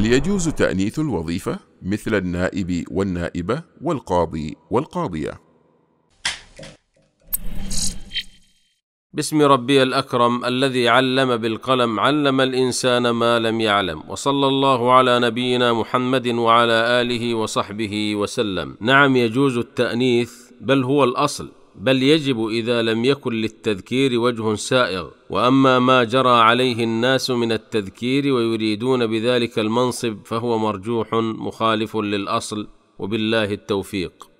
هل يجوز تأنيث الوظيفة مثل النائب والنائبة والقاضي والقاضية؟ بسم ربي الأكرم الذي علم بالقلم علم الإنسان ما لم يعلم وصلى الله على نبينا محمد وعلى آله وصحبه وسلم نعم يجوز التأنيث بل هو الأصل بل يجب اذا لم يكن للتذكير وجه سائغ واما ما جرى عليه الناس من التذكير ويريدون بذلك المنصب فهو مرجوح مخالف للاصل وبالله التوفيق